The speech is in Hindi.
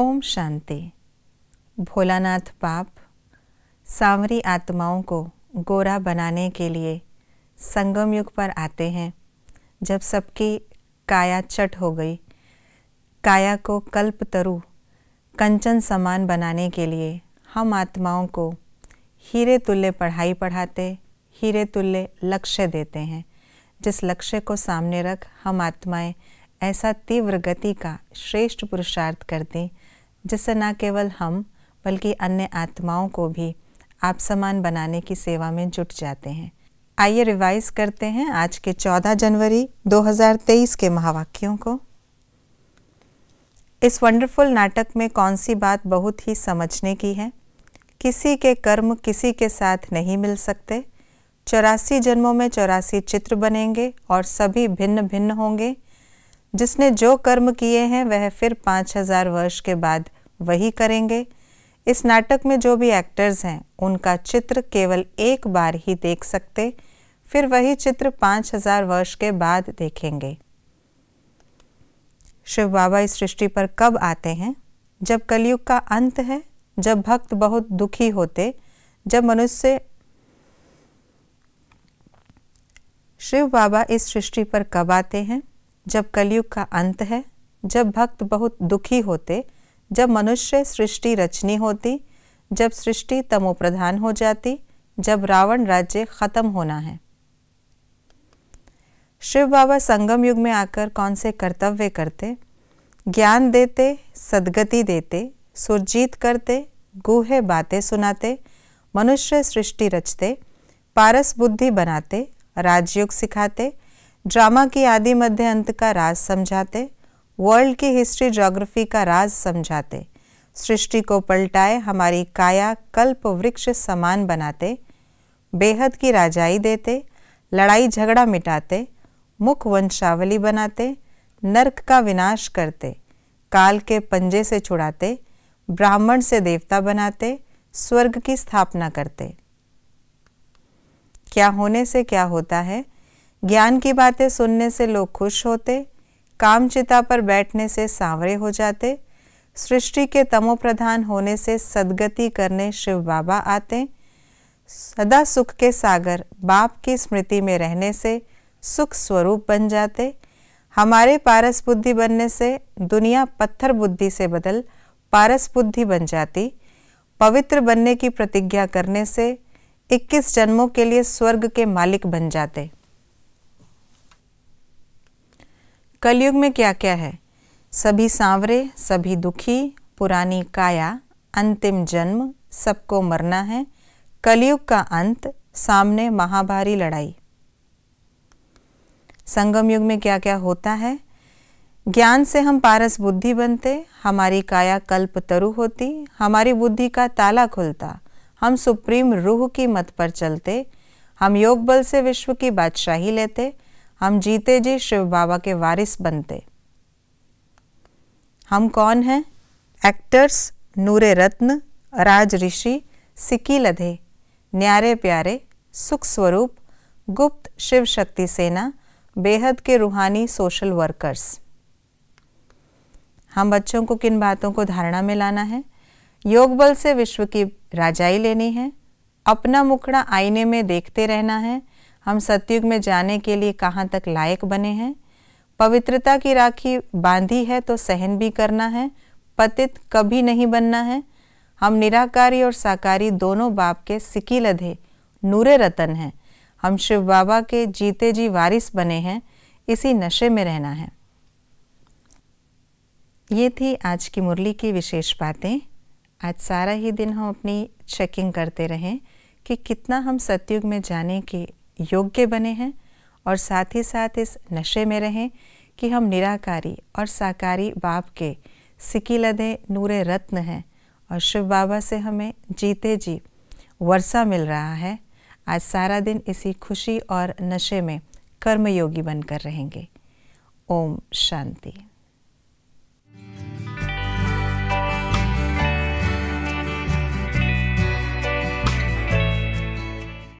ओम शांति भोलानाथ पाप सांवरी आत्माओं को गोरा बनाने के लिए संगम युग पर आते हैं जब सबकी काया चट हो गई काया को कल्प तरु कंचन समान बनाने के लिए हम आत्माओं को हीरे तुल्य पढ़ाई पढ़ाते हीरे तुल्य लक्ष्य देते हैं जिस लक्ष्य को सामने रख हम आत्माएं ऐसा तीव्र गति का श्रेष्ठ पुरुषार्थ करती जिससे न केवल हम बल्कि अन्य आत्माओं को भी आप समान बनाने की सेवा में जुट जाते हैं आइए रिवाइज करते हैं आज के 14 जनवरी 2023 के महावाक्यों को इस वंडरफुल नाटक में कौन सी बात बहुत ही समझने की है किसी के कर्म किसी के साथ नहीं मिल सकते चौरासी जन्मों में चौरासी चित्र बनेंगे और सभी भिन्न भिन्न होंगे जिसने जो कर्म किए हैं वह फिर पाँच हजार वर्ष के बाद वही करेंगे इस नाटक में जो भी एक्टर्स हैं उनका चित्र केवल एक बार ही देख सकते फिर वही चित्र पाँच हजार वर्ष के बाद देखेंगे शिव बाबा इस सृष्टि पर कब आते हैं जब कलयुग का अंत है जब भक्त बहुत दुखी होते जब मनुष्य शिव बाबा इस सृष्टि पर कब आते हैं जब कलयुग का अंत है जब भक्त बहुत दुखी होते जब मनुष्य सृष्टि रचनी होती जब सृष्टि तमोप्रधान हो जाती जब रावण राज्य खत्म होना है शिव बाबा संगम युग में आकर कौन से कर्तव्य करते ज्ञान देते सदगति देते सुरजीत करते गुहे बातें सुनाते मनुष्य सृष्टि रचते पारस बुद्धि बनाते राजयोग सिखाते ड्रामा की आदि मध्य अंत का राज समझाते वर्ल्ड की हिस्ट्री जोग्राफी का राज समझाते सृष्टि को पलटाए हमारी काया कल्प वृक्ष समान बनाते बेहद की राजाई देते लड़ाई झगड़ा मिटाते मुख वंशावली बनाते नरक का विनाश करते काल के पंजे से छुड़ाते ब्राह्मण से देवता बनाते स्वर्ग की स्थापना करते क्या होने से क्या होता है ज्ञान की बातें सुनने से लोग खुश होते कामचिता पर बैठने से सांवरे हो जाते सृष्टि के तमोप्रधान होने से सदगति करने शिव बाबा आते सदा सुख के सागर बाप की स्मृति में रहने से सुख स्वरूप बन जाते हमारे पारस बुद्धि बनने से दुनिया पत्थर बुद्धि से बदल पारस बुद्धि बन जाती पवित्र बनने की प्रतिज्ञा करने से 21 जन्मों के लिए स्वर्ग के मालिक बन जाते कलयुग में क्या क्या है सभी सांवरे सभी दुखी पुरानी काया अंतिम जन्म सबको मरना है कलयुग का अंत सामने महाभारी लड़ाई संगम युग में क्या क्या होता है ज्ञान से हम पारस बुद्धि बनते हमारी काया कल्प तरु होती हमारी बुद्धि का ताला खुलता हम सुप्रीम रूह की मत पर चलते हम योग बल से विश्व की बादशाही लेते हम जीते जी शिव बाबा के वारिस बनते हम कौन हैं एक्टर्स नूरे रत्न राज ऋषि सिक्की लधे न्यारे प्यारे सुख स्वरूप गुप्त शिव शक्ति सेना बेहद के रूहानी सोशल वर्कर्स हम बच्चों को किन बातों को धारणा में लाना है योग बल से विश्व की राजाई लेनी है अपना मुखड़ा आईने में देखते रहना है हम सतयुग में जाने के लिए कहाँ तक लायक बने हैं पवित्रता की राखी बांधी है तो सहन भी करना है पतित कभी नहीं बनना है हम निराकारी और साकारी दोनों बाप के सिकी लधे नूरे रतन हैं हम शिव बाबा के जीते जी वारिस बने हैं इसी नशे में रहना है ये थी आज की मुरली की विशेष बातें आज सारा ही दिन हम अपनी चेकिंग करते रहें कि कितना हम सतयुग में जाने के योग्य बने हैं और साथ ही साथ इस नशे में रहें कि हम निराकारी और साकारी बाप के सिकी लदे नूरे रत्न हैं और शिव बाबा से हमें जीते जी वर्षा मिल रहा है आज सारा दिन इसी खुशी और नशे में कर्मयोगी बनकर रहेंगे ओम शांति